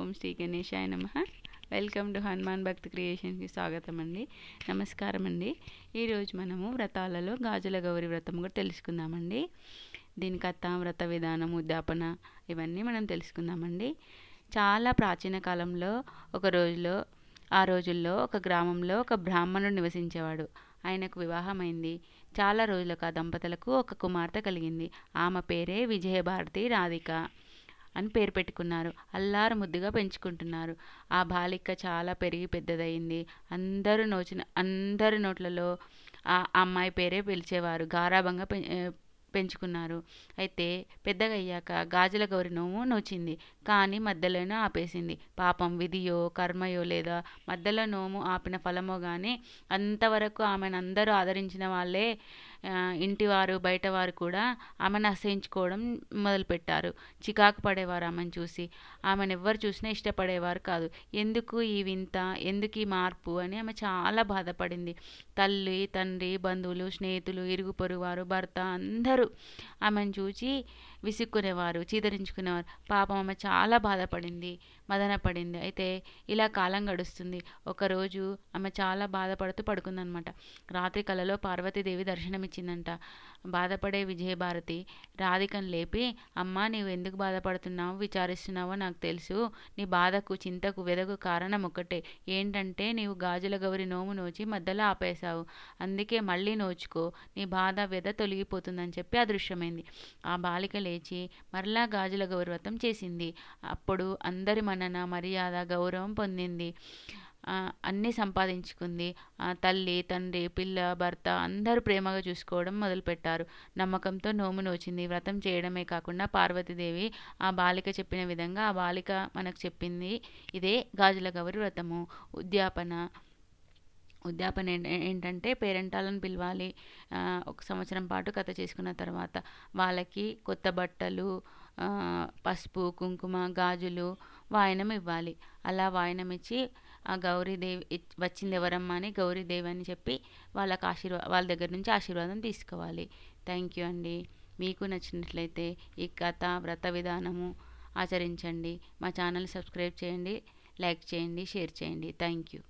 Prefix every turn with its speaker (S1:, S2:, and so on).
S1: ఓం శ్రీ గణేశాయ నమ welcome to Hanuman భక్తి క్రియేషన్కి స్వాగతం అండి నమస్కారం అండి ఈరోజు మనము వ్రతాలలో గాజుల గౌరి వ్రతం కూడా తెలుసుకుందామండి దీని కథ వ్రత విధానం ఉద్యాపన ఇవన్నీ మనం తెలుసుకుందామండి చాలా ప్రాచీన కాలంలో ఒక రోజులో ఆ రోజుల్లో ఒక గ్రామంలో ఒక బ్రాహ్మణుడు నివసించేవాడు ఆయనకు వివాహమైంది చాలా రోజులకు ఆ దంపతులకు ఒక కుమార్తె కలిగింది ఆమె పేరే విజయభారతి రాధిక అని పేరు పెట్టుకున్నారు అల్లారు ముద్దుగా పెంచుకుంటున్నారు ఆ బాలిక చాలా పెరిగి పెద్దదయ్యింది అందరూ నోచిన అందరి నోట్లలో ఆ అమ్మాయి పేరే పిలిచేవారు గారాభంగా పెంచుకున్నారు అయితే పెద్దగా అయ్యాక గాజుల గౌరి నోము నోచింది కానీ మధ్యలోనే ఆపేసింది పాపం విధియో కర్మయో లేదా మధ్యలో నోము ఆపిన ఫలమో కానీ అంతవరకు ఆమెను అందరూ ఆదరించిన వాళ్ళే ఇంటివారు వారు కూడా ఆమెను అసహించుకోవడం మొదలుపెట్టారు చికాకు పడేవారు ఆమెను చూసి ఆమెను ఎవ్వరు చూసినా ఇష్టపడేవారు కాదు ఎందుకు ఈ వింత ఎందుకు ఈ మార్పు అని ఆమె చాలా బాధపడింది తల్లి తండ్రి బంధువులు స్నేహితులు ఇరుగు పొరుగువారు భర్త అందరూ ఆమెను చూసి విసుక్కునేవారు చీదరించుకునేవారు పాపం ఆమె చాలా బాధపడింది మదనపడింది అయితే ఇలా కాలం గడుస్తుంది ఒకరోజు ఆమె చాలా బాధపడుతూ పడుకుందనమాట రాత్రి కళలో పార్వతీదేవి దర్శనమిచ్చింది ఇచ్చిందంట బాధపడే విజయభారతి రాధికను లేపి అమ్మా నీవు ఎందుకు బాధపడుతున్నావు విచారిస్తున్నావో నాకు తెలుసు నీ బాధకు చింతకు వెదకు కారణం ఒకటే ఏంటంటే నీవు గాజుల గౌరి నోము నోచి మధ్యలో ఆపేశావు అందుకే మళ్ళీ నోచుకో నీ బాధ వెద తొలగిపోతుందని చెప్పి అదృశ్యమైంది ఆ బాలిక లేచి మరలా గాజుల గౌరవతం చేసింది అప్పుడు అందరి మనన మర్యాద గౌరవం పొందింది అన్నీ సంపాదించుకుంది తల్లి తండ్రి పిల్ల భర్త అందరూ ప్రేమగా చూసుకోవడం మొదలుపెట్టారు నమ్మకంతో నోము నోచింది వ్రతం చేయడమే కాకుండా పార్వతీదేవి ఆ బాలిక చెప్పిన విధంగా ఆ బాలిక మనకు చెప్పింది ఇదే గాజుల గౌరి వ్రతము ఉద్యాపన ఉద్యాపన ఏంటంటే పేరెంటాలను పిలవాలి ఒక సంవత్సరం పాటు కథ చేసుకున్న తర్వాత వాళ్ళకి కొత్త బట్టలు పసుపు కుంకుమ గాజులు వాయనం ఇవ్వాలి అలా వాయనం ఇచ్చి ఆ గౌరీదేవి వచ్చింది ఎవరమ్మా అని గౌరీదేవి అని చెప్పి వాళ్ళకి ఆశీర్వా వాళ్ళ దగ్గర నుంచి ఆశీర్వాదం తీసుకోవాలి థ్యాంక్ యూ అండి మీకు నచ్చినట్లయితే ఈ కథ వ్రత విధానము ఆచరించండి మా ఛానల్ సబ్స్క్రైబ్ చేయండి లైక్ చేయండి షేర్ చేయండి థ్యాంక్ యూ